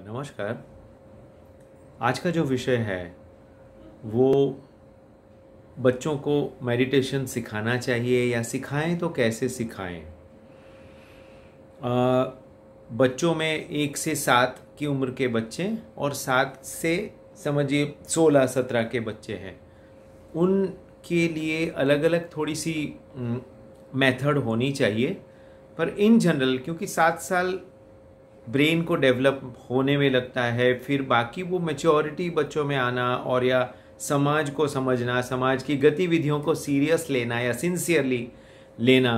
नमस्कार आज का जो विषय है वो बच्चों को मेडिटेशन सिखाना चाहिए या सिखाएं तो कैसे सिखाएं बच्चों में एक से सात की उम्र के बच्चे और सात से समझिए सोलह सत्रह के बच्चे हैं उनके लिए अलग अलग थोड़ी सी मेथड होनी चाहिए पर इन जनरल क्योंकि सात साल ब्रेन को डेवलप होने में लगता है फिर बाकी वो मेच्योरिटी बच्चों में आना और या समाज को समझना समाज की गतिविधियों को सीरियस लेना या सिंसियरली लेना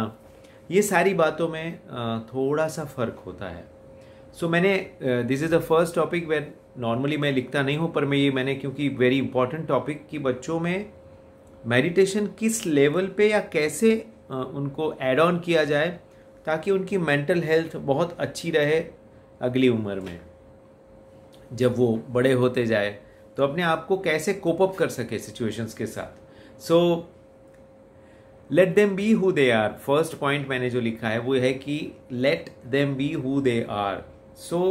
ये सारी बातों में थोड़ा सा फ़र्क होता है सो so, मैंने this is the first topic where normally मैं लिखता नहीं हूँ पर मैं ये मैंने क्योंकि वेरी इंपॉर्टेंट टॉपिक कि बच्चों में मेडिटेशन किस लेवल पे या कैसे uh, उनको एड ऑन किया जाए ताकि उनकी मेंटल हेल्थ बहुत अच्छी रहे अगली उम्र में जब वो बड़े होते जाए तो अपने आप को कैसे कोप अप कर सके सिचुएशंस के साथ so let them be who they are first point मैंने जो लिखा है वो है कि let them be who they are so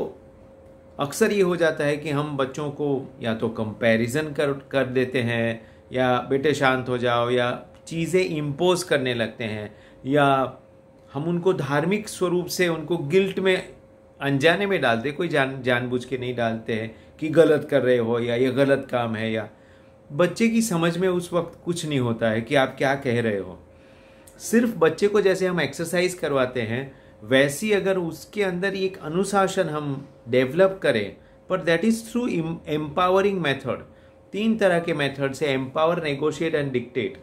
अक्सर ये हो जाता है कि हम बच्चों को या तो कंपैरिजन कर कर देते हैं या बेटे शांत हो जाओ या चीज़ें इम्पोज करने लगते हैं या हम उनको धार्मिक स्वरूप से उनको गिल्ट में अनजाने में डालते कोई जान जानबूझ के नहीं डालते हैं कि गलत कर रहे हो या ये गलत काम है या बच्चे की समझ में उस वक्त कुछ नहीं होता है कि आप क्या कह रहे हो सिर्फ बच्चे को जैसे हम एक्सरसाइज करवाते हैं वैसी अगर उसके अंदर एक अनुशासन हम डेवलप करें पर that is through empowering method तीन तरह के मेथड है empower negotiate and dictate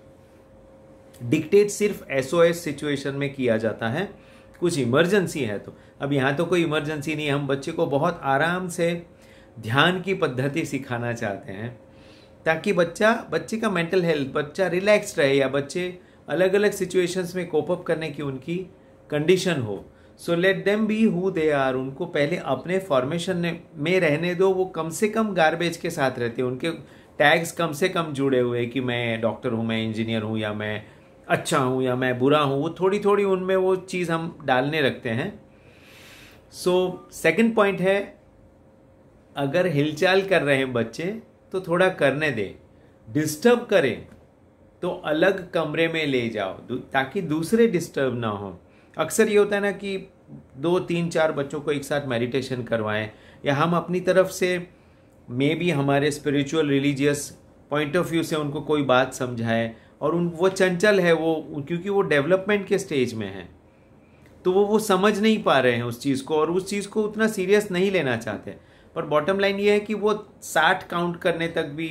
dictate सिर्फ एसओएस सिचुएशन में किया जाता है कुछ इमरजेंसी है तो अब यहाँ तो कोई इमरजेंसी नहीं हम बच्चे को बहुत आराम से ध्यान की पद्धति सिखाना चाहते हैं ताकि बच्चा बच्चे का मेंटल हेल्थ बच्चा रिलैक्स रहे या बच्चे अलग अलग सिचुएशंस में कोप अप करने की उनकी कंडीशन हो so let them be who they are उनको पहले अपने फॉर्मेशन में रहने दो वो कम से कम गार्बेज के साथ रहते उनके टैग्स कम से कम जुड़े हुए कि मैं डॉक्टर हूँ मैं इंजीनियर हूँ या मैं अच्छा हूँ या मैं बुरा हूँ वो थोड़ी थोड़ी उनमें वो चीज़ हम डालने रखते हैं सो सेकंड पॉइंट है अगर हिलचाल कर रहे हैं बच्चे तो थोड़ा करने दें डिस्टर्ब करें तो अलग कमरे में ले जाओ ताकि दूसरे डिस्टर्ब ना हो अक्सर ये होता है ना कि दो तीन चार बच्चों को एक साथ मेडिटेशन करवाएं या हम अपनी तरफ से मे बी हमारे spiritual religious point of view से उनको कोई बात समझाएं और उन वो चंचल है वो क्योंकि वो डेवलपमेंट के स्टेज में है तो वो वो समझ नहीं पा रहे हैं उस चीज़ को और उस चीज़ को उतना सीरियस नहीं लेना चाहते पर बॉटम लाइन ये है कि वो साठ काउंट करने तक भी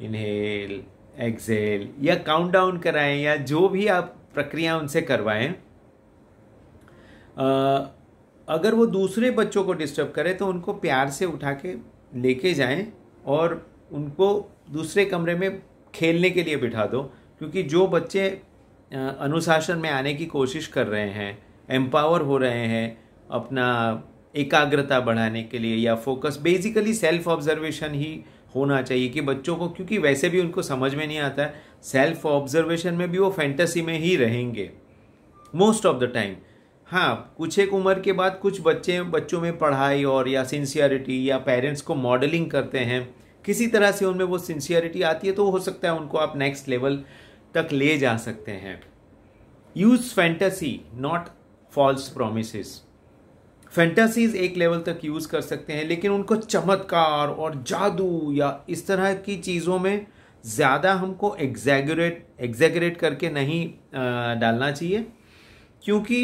इनहेल एक्सेल या काउंट डाउन कराएं या जो भी आप प्रक्रिया उनसे करवाएं अगर वो दूसरे बच्चों को डिस्टर्ब करें तो उनको प्यार से उठा के लेके जाएं और उनको दूसरे कमरे में खेलने के लिए बिठा दो क्योंकि जो बच्चे अनुशासन में आने की कोशिश कर रहे हैं एम्पावर हो रहे हैं अपना एकाग्रता बढ़ाने के लिए या फोकस बेसिकली सेल्फ ऑब्जर्वेशन ही होना चाहिए कि बच्चों को क्योंकि वैसे भी उनको समझ में नहीं आता सेल्फ ऑब्जर्वेशन में भी वो फैंटेसी में ही रहेंगे मोस्ट ऑफ द टाइम हाँ कुछ एक उम्र के बाद कुछ बच्चे बच्चों में पढ़ाई और या सिंसियरिटी या पेरेंट्स को मॉडलिंग करते हैं किसी तरह से उनमें वो सिंसियरिटी आती है तो हो सकता है उनको आप नेक्स्ट लेवल तक ले जा सकते हैं use fantasy not false promise fantasies एक लेवल तक यूज़ कर सकते हैं लेकिन उनको चमत्कार और जादू या इस तरह की चीज़ों में ज़्यादा हमको एग्जैगरेट एग्जैगरेट करके नहीं डालना चाहिए क्योंकि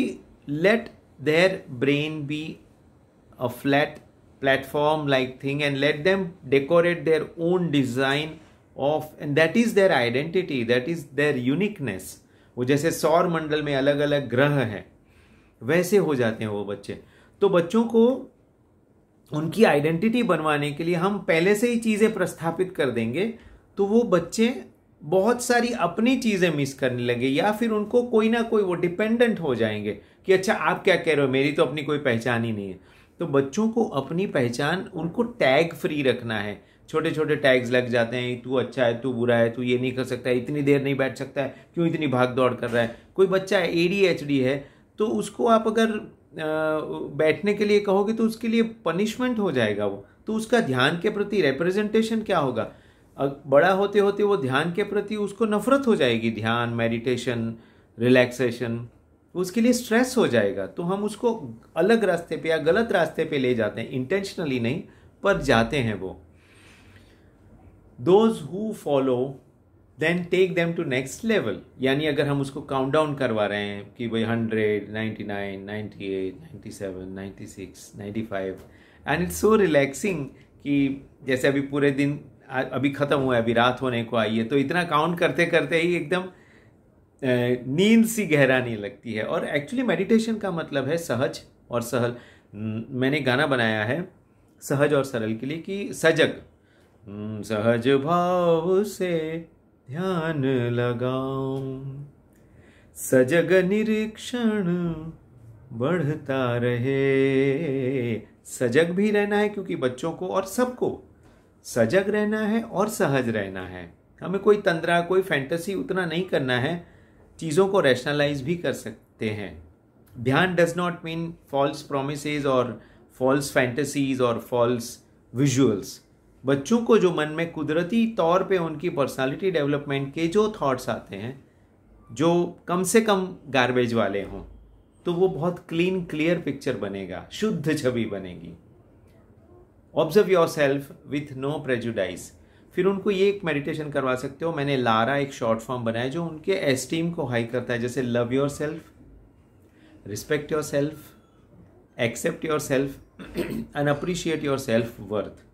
let their brain be a flat platform like thing and let them decorate their own design of and that is their identity that is their uniqueness वो जैसे सौर मंडल में अलग अलग ग्रह हैं वैसे हो जाते हैं वो बच्चे तो बच्चों को उनकी आइडेंटिटी बनवाने के लिए हम पहले से ही चीज़ें प्रस्थापित कर देंगे तो वो बच्चे बहुत सारी अपनी चीज़ें मिस करने लगे या फिर उनको कोई ना कोई वो डिपेंडेंट हो जाएंगे कि अच्छा आप क्या कह रहे हो मेरी तो अपनी कोई पहचान ही नहीं है तो बच्चों को अपनी पहचान उनको टैग फ्री रखना है छोटे छोटे टैग्स लग जाते हैं तू अच्छा है तू बुरा है तू ये नहीं कर सकता है इतनी देर नहीं बैठ सकता है क्यों इतनी भाग दौड़ कर रहा है कोई बच्चा ए डी है तो उसको आप अगर बैठने के लिए कहोगे तो उसके लिए पनिशमेंट हो जाएगा वो तो उसका ध्यान के प्रति रिप्रेजेंटेशन क्या होगा बड़ा होते होते वो ध्यान के प्रति उसको नफरत हो जाएगी ध्यान मेडिटेशन रिलैक्सेशन उसके लिए स्ट्रेस हो जाएगा तो हम उसको अलग रास्ते पे या गलत रास्ते पे ले जाते हैं इंटेंशनली नहीं पर जाते हैं वो those who follow then take them to next level यानी अगर हम उसको काउंट डाउन करवा रहे हैं कि भाई hundred ninety nine ninety eight ninety seven ninety six ninety five and it's so relaxing कि जैसे अभी पूरे दिन अभी ख़त्म हुआ है अभी रात होने को आई है तो इतना काउंट करते करते ही एकदम नींद सी गहराने लगती है और एक्चुअली मेडिटेशन का मतलब है सहज और सहल मैंने गाना बनाया है सहज और सरल के लिए कि सजग सहज भाव से ध्यान लगाऊ सजग निरीक्षण बढ़ता रहे सजग भी रहना है क्योंकि बच्चों को और सबको सजग रहना है और सहज रहना है हमें कोई तंद्रा कोई फैंटेसी उतना नहीं करना है चीज़ों को रैशनलाइज भी कर सकते हैं ध्यान does not mean false promises और फॉल्स फैंटेसीज और फॉल्स विजुअल्स बच्चों को जो मन में कुदरती तौर पे उनकी पर्सनालिटी डेवलपमेंट के जो थॉट्स आते हैं जो कम से कम गार्बेज वाले हों तो वो बहुत क्लीन क्लियर पिक्चर बनेगा शुद्ध छवि बनेगी observe yourself with no prejudice फिर उनको ये एक मेडिटेशन करवा सकते हो मैंने लारा एक शॉर्ट फॉर्म बनाया जो उनके एस्टीम को हाई करता है जैसे love yourself respect yourself accept yourself and appreciate your self worth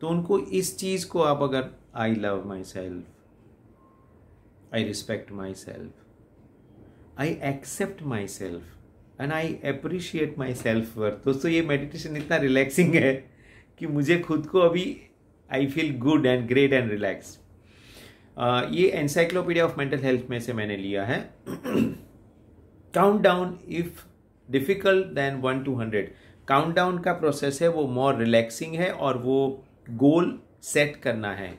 तो उनको इस चीज़ को आप अगर I love myself I respect myself I accept myself and I appreciate my self worth दोस्तों ये meditation इतना रिलैक्सिंग है कि मुझे खुद को अभी I feel good and great and relax ये एनसाइक्लोपीडिया ऑफ मेंटल हेल्थ में से मैंने लिया है count down if difficult then one two hundred count down का प्रोसेस है वो मोर रिलैक्सिंग है और वो गोल सेट करना है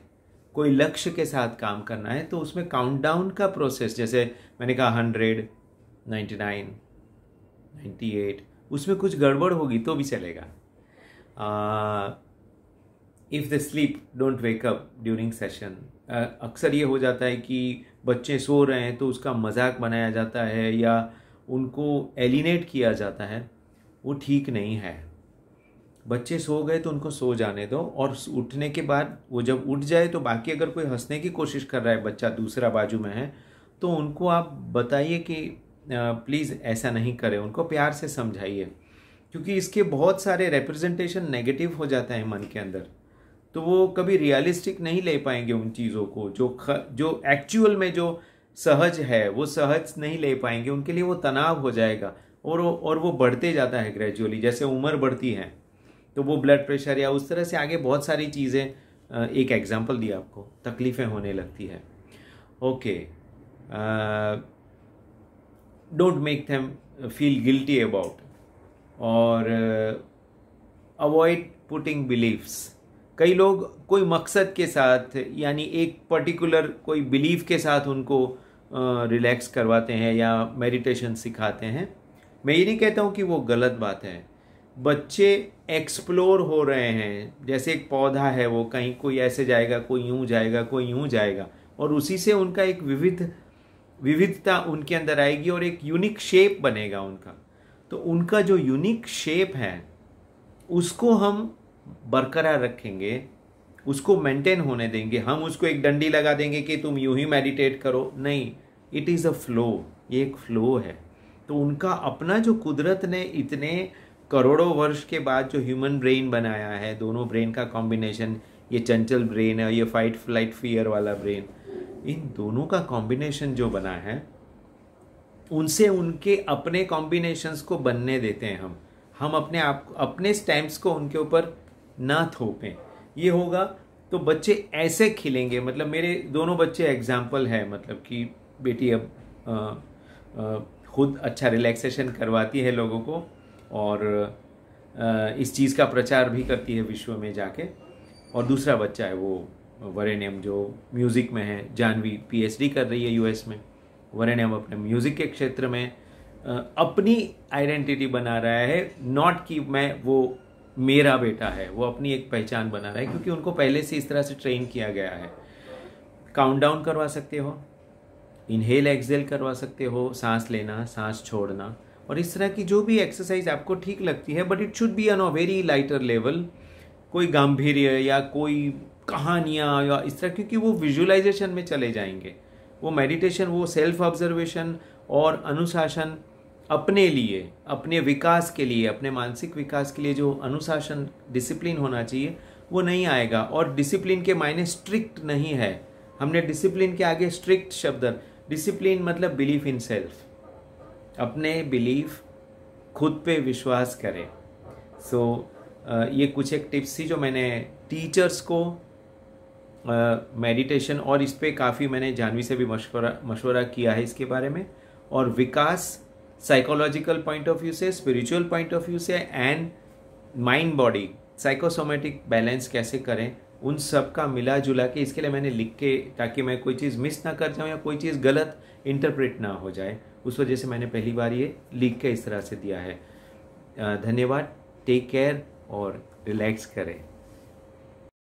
कोई लक्ष्य के साथ काम करना है तो उसमें काउंटडाउन का प्रोसेस जैसे मैंने कहा hundred ninety nine ninety eight उसमें कुछ गड़बड़ होगी तो भी चलेगा if the sleep don't wake up during session अक्सर ये हो जाता है कि बच्चे सो रहे हैं तो उसका मजाक बनाया जाता है या उनको एलिनेट किया जाता है वो ठीक नहीं है बच्चे सो गए तो उनको सो जाने दो और उठने के बाद वो जब उठ जाए तो बाकी अगर कोई हंसने की कोशिश कर रहा है बच्चा दूसरा बाजू में है तो उनको आप बताइए कि प्लीज़ ऐसा नहीं करें उनको प्यार से समझाइए क्योंकि इसके बहुत सारे रिप्रेजेंटेशन नेगेटिव हो जाते हैं मन के अंदर तो वो कभी रियलिस्टिक नहीं ले पाएंगे उन चीज़ों को जो ख, जो एक्चुअल में जो सहज है वो सहज नहीं ले पाएंगे उनके लिए वो तनाव हो जाएगा और वो और वो बढ़ते जाता है ग्रेजुअली जैसे उम्र बढ़ती है तो वो ब्लड प्रेशर या उस तरह से आगे बहुत सारी चीज़ें एक एग्जाम्पल दिया आपको तकलीफ़ें होने लगती है okay don't make them feel guilty about और अवॉइड पुटिंग बिलीव्स कई लोग कोई मकसद के साथ यानी एक पर्टिकुलर कोई बिलीव के साथ उनको रिलैक्स करवाते हैं या मेडिटेशन सिखाते हैं मैं ये नहीं कहता हूँ कि वो गलत बात है बच्चे एक्सप्लोर हो रहे हैं जैसे एक पौधा है वो कहीं कोई ऐसे जाएगा कोई यूँ जाएगा कोई यूँ जाएगा और उसी से उनका एक विविध विविधता उनके अंदर आएगी और एक यूनिक शेप बनेगा उनका तो उनका जो यूनिक शेप है उसको हम बरकरार रखेंगे उसको मेंटेन होने देंगे हम उसको एक डंडी लगा देंगे कि तुम यूं ही मेडिटेट करो नहीं इट इज़ अ फ्लो ये एक फ्लो है तो उनका अपना जो कुदरत ने इतने करोड़ों वर्ष के बाद जो ह्यूमन ब्रेन बनाया है दोनों ब्रेन का कॉम्बिनेशन ये चंचल ब्रेन है ये फाइट फ्लाइट फियर वाला ब्रेन इन दोनों का कॉम्बिनेशन जो बना है उनसे उनके अपने कॉम्बिनेशंस को बनने देते हैं हम हम अपने आप अपने स्टैम्प्स को उनके ऊपर ना थोपें ये होगा तो बच्चे ऐसे खिलेंगे मतलब मेरे दोनों बच्चे एग्जाम्पल है मतलब कि बेटी अब आ, आ, खुद अच्छा रिलैक्सेशन करवाती है लोगों को और इस चीज़ का प्रचार भी करती है विश्व में जाके और दूसरा बच्चा है वो वरेनियम जो म्यूज़िक में है जानवी पीएचडी कर रही है यूएस में वरेनियम अपने म्यूज़िक के क्षेत्र में अपनी आइडेंटिटी बना रहा है नॉट कि मैं वो मेरा बेटा है वो अपनी एक पहचान बना रहा है क्योंकि उनको पहले से इस तरह से ट्रेन किया गया है काउंट डाउन करवा सकते हो इनहेल एक्सेल करवा सकते हो सांस लेना सांस छोड़ना और इस तरह की जो भी एक्सरसाइज आपको ठीक लगती है but it should be on a very lighter level कोई गंभीर्य या कोई कहानियाँ या इस तरह क्योंकि वो विजुअलाइजेशन में चले जाएंगे वो मेडिटेशन वो सेल्फ ऑब्जर्वेशन और अनुशासन अपने लिए अपने विकास के लिए अपने मानसिक विकास के लिए जो अनुशासन डिसिप्लिन होना चाहिए वो नहीं आएगा और डिसिप्लिन के मायने स्ट्रिक्ट नहीं है हमने डिसिप्लिन के आगे स्ट्रिक्ट शब्द डिसिप्लिन मतलब बिलीफ इन सेल्फ अपने बिलीफ खुद पे विश्वास करें सो so, ये कुछ एक टिप्स थी जो मैंने टीचर्स को मेडिटेशन uh, और इस पर काफ़ी मैंने जानवी से भी मशवरा मशवरा किया है इसके बारे में और Vikas psychological point of view से स्पिरिचुअल पॉइंट ऑफ व्यू से and mind body psychosomatic balance कैसे करें उन सब का मिला जुला के इसके लिए मैंने लिख के ताकि मैं कोई चीज़ मिस ना कर जाऊँ या कोई चीज़ गलत इंटरप्रेट ना हो जाए उस वजह से मैंने पहली बार ये लीक का इस तरह से दिया है धन्यवाद टेक केयर और रिलैक्स करें